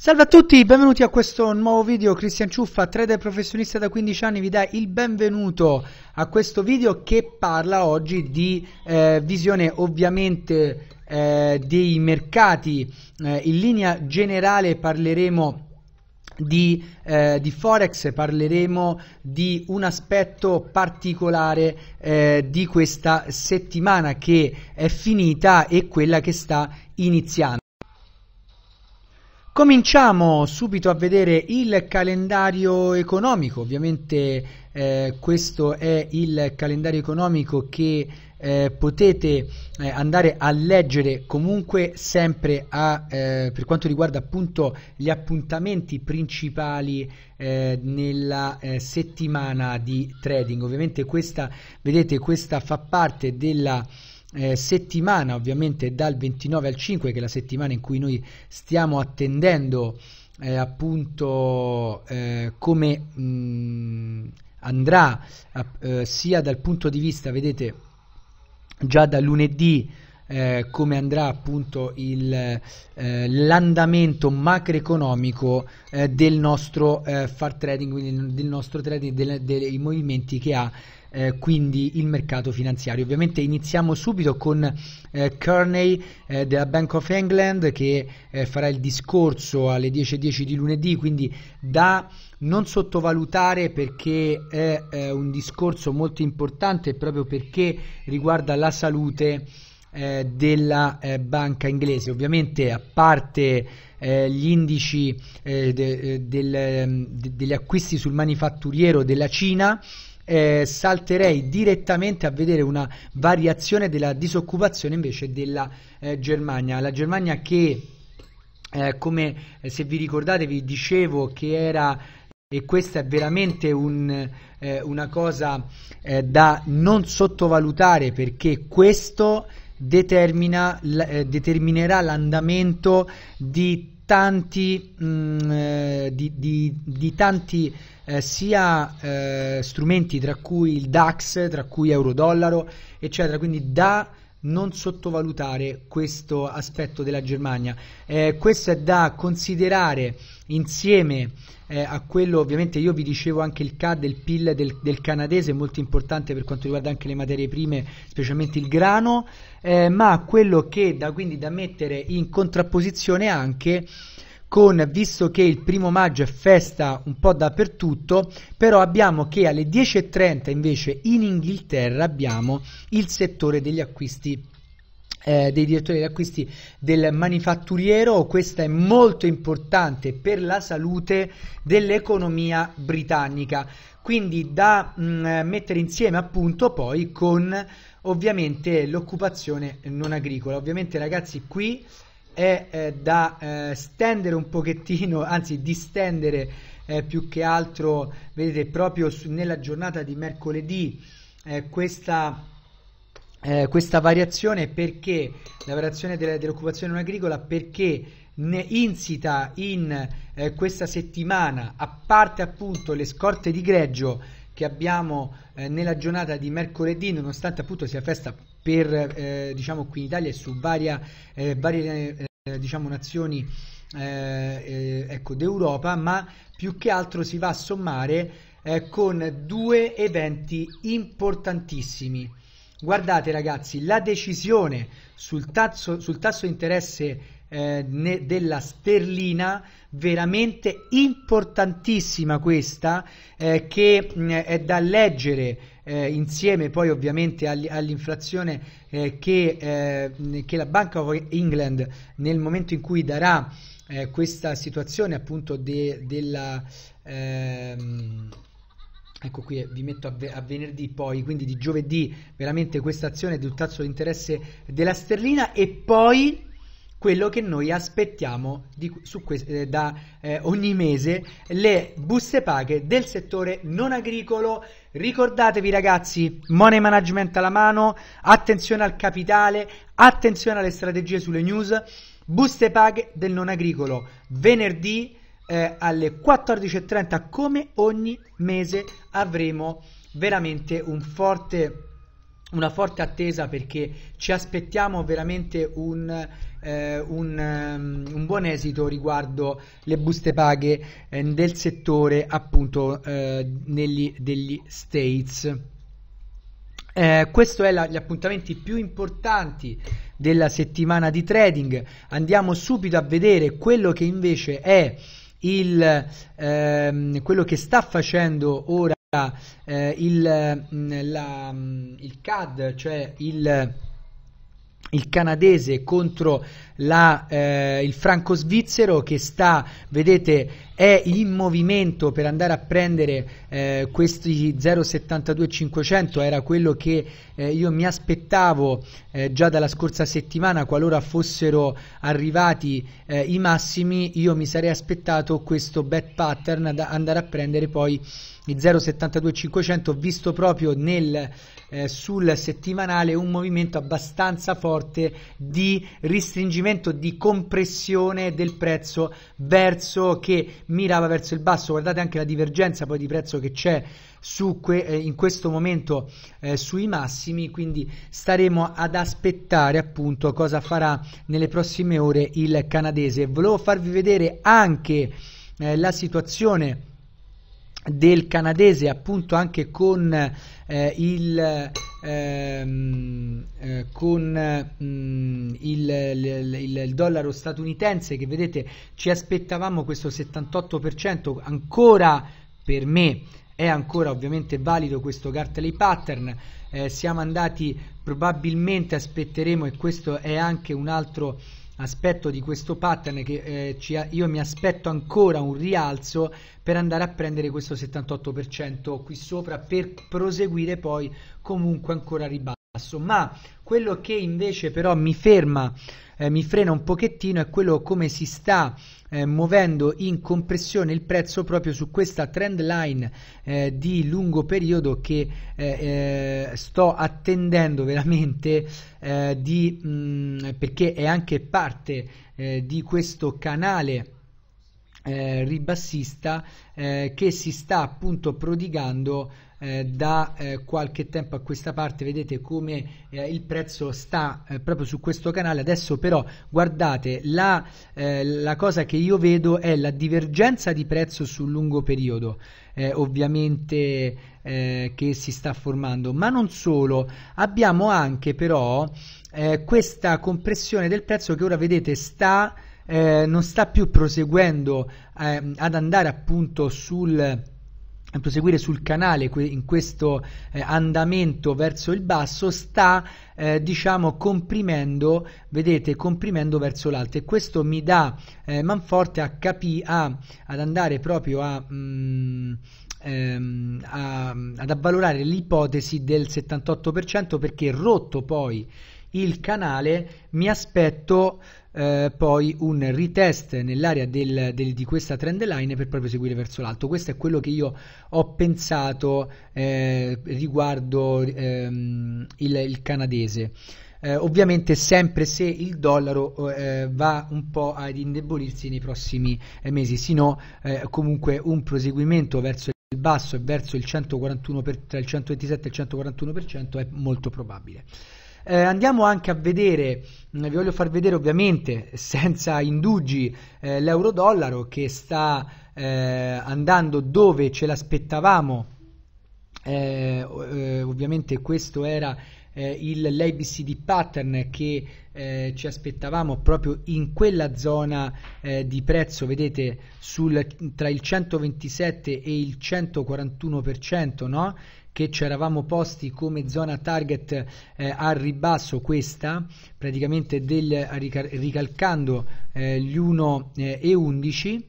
Salve a tutti, benvenuti a questo nuovo video. Cristian Ciuffa, trader professionista da 15 anni, vi dà il benvenuto a questo video che parla oggi di eh, visione ovviamente eh, dei mercati. Eh, in linea generale parleremo di, eh, di, Forex parleremo di un aspetto particolare eh, di questa settimana che è finita e quella che sta iniziando. Cominciamo subito a vedere il calendario economico, ovviamente eh, questo è il calendario economico che eh, potete eh, andare a leggere comunque sempre a, eh, per quanto riguarda appunto gli appuntamenti principali eh, nella eh, settimana di trading. Ovviamente questa, vedete, questa fa parte della eh, settimana, ovviamente dal 29 al 5, che è la settimana in cui noi stiamo attendendo eh, appunto eh, come mh, mm, andrà eh, sia dal punto di vista, vedete, già da lunedì eh, come andrà appunto il, eh, l'andamento macroeconomico eh, del nostro eh, far trading, quindi del nostro trading, del, dei movimenti che ha eh, quindi il mercato finanziario. Ovviamente iniziamo subito con eh, Kearney eh, della Bank of England che eh, farà il discorso alle 10.10 di lunedì, quindi da non sottovalutare perché è eh, un discorso molto importante proprio perché riguarda la salute eh, della eh, banca inglese. Ovviamente, a parte eh, gli indici eh, de, eh, del, ehm, de, degli acquisti sul manifatturiero della Cina, salterei direttamente a vedere una variazione della disoccupazione invece della Germania. La Germania che, come se vi ricordate, vi dicevo che era e questa è veramente un, eh, una cosa eh, da non sottovalutare perché questo determina, eh, determinerà l'andamento di tanti, mh, mm, eh, di, di, di tanti eh, sia eh, strumenti tra cui il DAX, tra cui euro-dollaro, eccetera, quindi da non sottovalutare questo aspetto della Germania. Eh, questo è da considerare insieme eh, a quello ovviamente io vi dicevo anche il CAD, il PIL del, del, canadese molto importante per quanto riguarda anche le materie prime, specialmente il grano, eh, ma quello che da, quindi da mettere in contrapposizione anche con, visto che il primo maggio è festa un po' dappertutto, però abbiamo che alle 10.30 invece in Inghilterra abbiamo il settore degli acquisti eh, dei direttori di acquisti del manifatturiero. Questa è molto importante per la salute dell'economia britannica. Quindi da mh, mm, mettere insieme appunto poi con ovviamente l'occupazione non agricola. Ovviamente ragazzi qui è eh, da eh, stendere un pochettino, anzi distendere eh, più che altro, vedete proprio su, nella giornata di mercoledì eh, questa eh, questa variazione perché la variazione de- dell'occupazione non agricola perché ne insita in eh, questa settimana, a parte appunto le scorte di greggio che abbiamo eh, nella giornata di mercoledì, nonostante appunto sia festa per eh, diciamo qui in Italia e su varia, eh, varie eh, diciamo nazioni ecco, d'Europa, ma più che altro si va a sommare con due eventi importantissimi Guardate ragazzi, la decisione sul, tazzo, sul tasso di interesse eh, ne, della sterlina veramente importantissima questa eh, che mh, mm, è da leggere eh, insieme poi ovviamente agli, all'inflazione eh, che, eh, che la Bank of England nel momento in cui darà eh, questa situazione appunto de, della... Ehm, Ecco qui eh, vi metto a, ve- a, venerdì poi, quindi di giovedì veramente questa azione del tasso di interesse della sterlina e poi quello che noi aspettiamo di, que- eh, da eh, ogni mese, le buste paghe del settore non agricolo. Ricordatevi ragazzi, money management alla mano, attenzione al capitale, attenzione alle strategie sulle news, buste paghe del non agricolo, venerdì eh, alle 14.30 come ogni mese avremo veramente un forte, una forte attesa perché ci aspettiamo veramente un, eh, un, ehm, un buon esito riguardo le buste paghe eh, del settore appunto eh, negli, degli States. Eh, questo è la, gli appuntamenti più importanti della settimana di trading. Andiamo subito a vedere quello che invece è il, ehm, quello che sta facendo ora eh, il, mm, la, mm, il, CAD, cioè il, il canadese contro la, eh, il franco svizzero che sta, vedete, è in movimento per andare a prendere eh, questi 0,72500 era quello che eh, io mi aspettavo eh, già dalla scorsa settimana qualora fossero arrivati eh, i massimi io mi sarei aspettato questo bet pattern da andare a prendere poi i 0,72500 visto proprio nel, eh, sul settimanale un movimento abbastanza forte di ristringimento di compressione del prezzo verso che mirava verso il basso guardate anche la divergenza poi di prezzo che c'è que- eh, in questo momento eh, sui massimi, quindi staremo ad aspettare appunto cosa farà nelle prossime ore il canadese. Volevo farvi vedere anche eh, la situazione del canadese appunto anche con eh, il ehm, eh, con mm, il, il, il, il, dollaro statunitense che vedete ci aspettavamo questo 78% ancora per me è ancora ovviamente valido questo Gartley pattern eh, siamo andati probabilmente aspetteremo e questo è anche un altro aspetto di questo pattern che eh, ci, io mi aspetto ancora un rialzo per andare a prendere questo 78% qui sopra per proseguire poi comunque ancora ribasso ma quello che invece però mi ferma, eh, mi frena un pochettino è quello come si sta eh, muovendo in compressione il prezzo proprio su questa trend line eh, di lungo periodo che eh, eh, sto attendendo veramente eh, di, mh, mm, perché è anche parte di questo canale ribassista che si sta appunto prodigando eh, da eh, qualche tempo a questa parte vedete come eh, il prezzo sta eh, proprio su questo canale adesso però guardate la, la, cosa che io vedo è la divergenza di prezzo sul lungo periodo ovviamente che si sta formando ma non solo abbiamo anche però questa compressione del prezzo che ora vedete sta eh, non sta più proseguendo eh, ad andare appunto sul proseguire sul canale in questo eh, andamento verso il basso sta eh, diciamo comprimendo vedete comprimendo verso l'alto e questo mi dà eh, manforte a capire ad andare proprio a, mh, mm, ehm, a, ad avvalorare l'ipotesi del 78% perché rotto poi il canale mi aspetto eh, poi un retest nell'area del, del, di questa trend line per proprio seguire verso l'alto. Questo è quello che io ho pensato eh, riguardo ehm, il, il, canadese. Eh, ovviamente sempre se il dollaro eh, va un po' ad indebolirsi nei prossimi eh, mesi, sino no eh, comunque un proseguimento verso il basso e verso il 141 per, tra il 127 e il 141% è molto probabile. Eh, andiamo anche a vedere, mm, vi voglio far vedere ovviamente senza indugi eh, l'euro-dollaro che sta eh, andando dove ce l'aspettavamo. Eh, eh, ovviamente questo era eh, il, l'ABCD pattern che eh, ci aspettavamo proprio in quella zona eh, di prezzo, vedete, sul, tra il 127 e il 141%, no? che ci eravamo posti come zona target eh, al ribasso questa, praticamente del, ricalcando eh, gli 1,11 eh,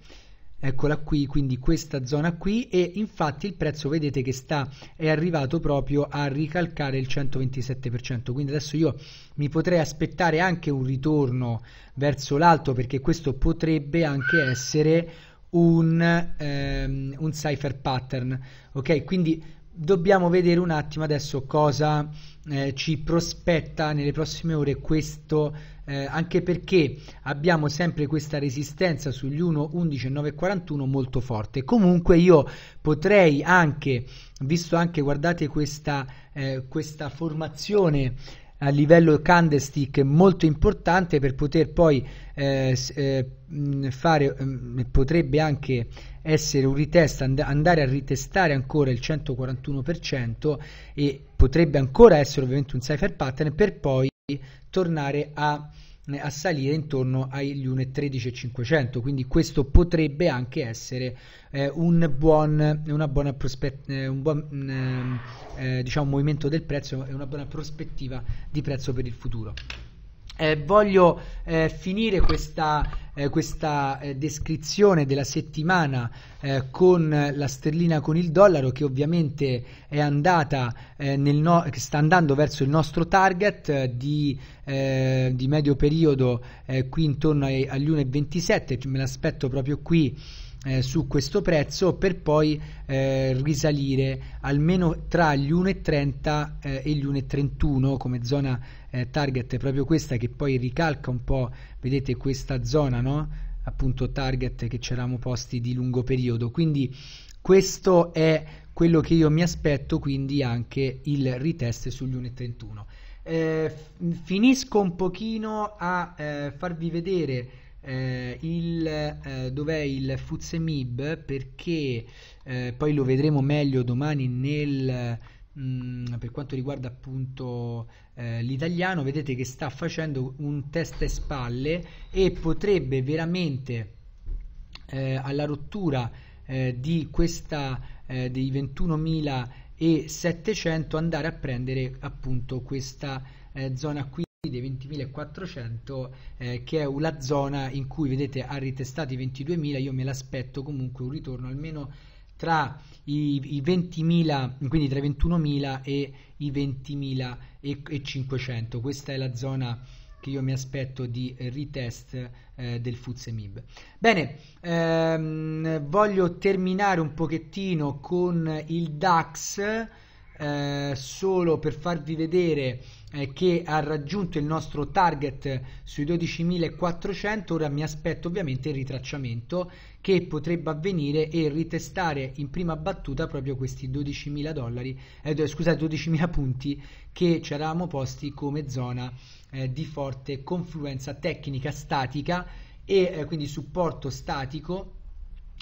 eccola qui quindi questa zona qui e infatti il prezzo vedete che sta è arrivato proprio a ricalcare il 127% quindi adesso io mi potrei aspettare anche un ritorno verso l'alto perché questo potrebbe anche essere un, ehm, un cipher pattern ok quindi dobbiamo vedere un attimo adesso cosa eh, ci prospetta nelle prossime ore questo eh, anche perché abbiamo sempre questa resistenza sugli 1 11 9 41 molto forte comunque io potrei anche visto anche guardate questa, eh, questa formazione a livello candlestick molto importante per poter poi eh, eh, fare potrebbe anche essere un ritest, and- andare a ritestare ancora il 141% e potrebbe ancora essere ovviamente un cipher pattern per poi tornare a, eh, a salire intorno agli 1.13500 quindi questo potrebbe anche essere eh, un buon, una buona prospet- eh, un buon mm, ehm, eh, diciamo, movimento del prezzo e una buona prospettiva di prezzo per il futuro eh, voglio eh, finire questa, eh, questa eh, descrizione della settimana eh, con la sterlina con il dollaro che ovviamente è andata, eh, nel no- che sta andando verso il nostro target di, di, medio periodo qui intorno ai, agli 1,27 me l'aspetto proprio qui eh, su questo prezzo per poi eh, risalire almeno tra gli 1,30 eh, e gli 1,31 come zona eh, target è proprio questa che poi ricalca un po', vedete questa zona, no? appunto target che ci eravamo posti di lungo periodo. Quindi questo è quello che io mi aspetto, quindi anche il retest sugli 1.31. Eh, finisco un pochino a eh, farvi vedere eh, il, eh, dov'è il Fuzemib perché eh, poi lo vedremo meglio domani nel, mh, mm, per quanto riguarda appunto eh, l'italiano vedete che sta facendo un testa e spalle e potrebbe veramente eh, alla rottura eh, di questa eh, dei 21.700 andare a prendere appunto questa eh, zona qui dei 20.400 eh, che è la zona in cui vedete ha ritestato i 22.000 io me l'aspetto comunque un ritorno almeno tra i, i 20.000, quindi tra i 21.000 e i 20.500. Questa è la zona che io mi aspetto di retest eh, del Fuzemib. Bene, ehm, voglio terminare un pochettino con il DAX eh, solo per farvi vedere eh, che ha raggiunto il nostro target sui 12.400 ora mi aspetto ovviamente il ritracciamento che potrebbe avvenire e ritestare in prima battuta proprio questi 12.000 dollari eh, scusate 12.000 punti che ci eravamo posti come zona eh, di forte confluenza tecnica statica e eh, quindi supporto statico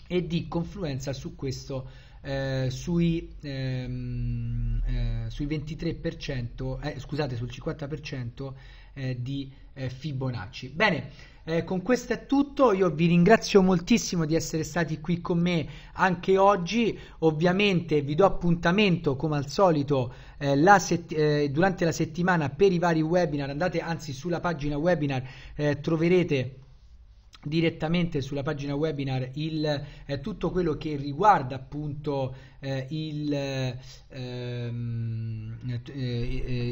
e di confluenza su questo eh, sui, ehm, eh, sui 23%, eh, scusate, sul 50% eh, di eh, Fibonacci. Bene, con questo è tutto, io vi ringrazio moltissimo di essere stati qui con me anche oggi, ovviamente vi do appuntamento come al solito la set- durante la settimana per i vari webinar, andate anzi sulla pagina webinar troverete direttamente sulla pagina webinar il, eh, tutto quello che riguarda appunto eh, il, ehm, eh, eh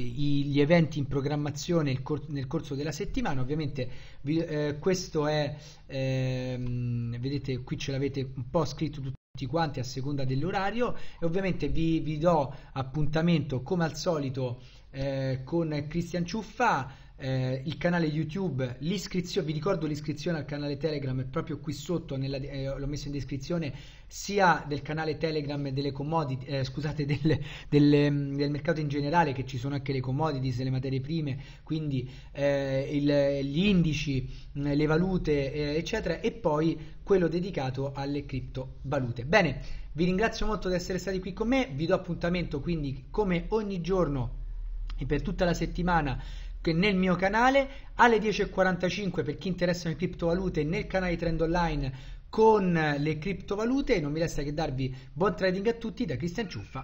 gli eventi in programmazione cor- nel corso della settimana ovviamente vi, eh, questo è ehm, vedete qui ce l'avete un po' scritto tutto tutti quanti a seconda dell'orario e ovviamente vi, vi do appuntamento come al solito eh, con Cristian Ciuffa eh, il canale YouTube, l'iscrizione, vi ricordo l'iscrizione al canale Telegram è proprio qui sotto, nella, eh, l'ho messo in descrizione, sia del canale Telegram delle commodity, eh, scusate, del, del, mm, del, mercato in generale, che ci sono anche le commodities, le materie prime, quindi eh, il, gli indici, mm, le valute, eh, eccetera, e poi quello dedicato alle criptovalute. Bene, vi ringrazio molto di essere stati qui con me, vi do appuntamento quindi come ogni giorno e per tutta la settimana nel mio canale alle 10.45 per chi interessa le criptovalute nel canale Trend Online con le criptovalute. Non mi resta che darvi buon trading a tutti da Cristian Ciuffa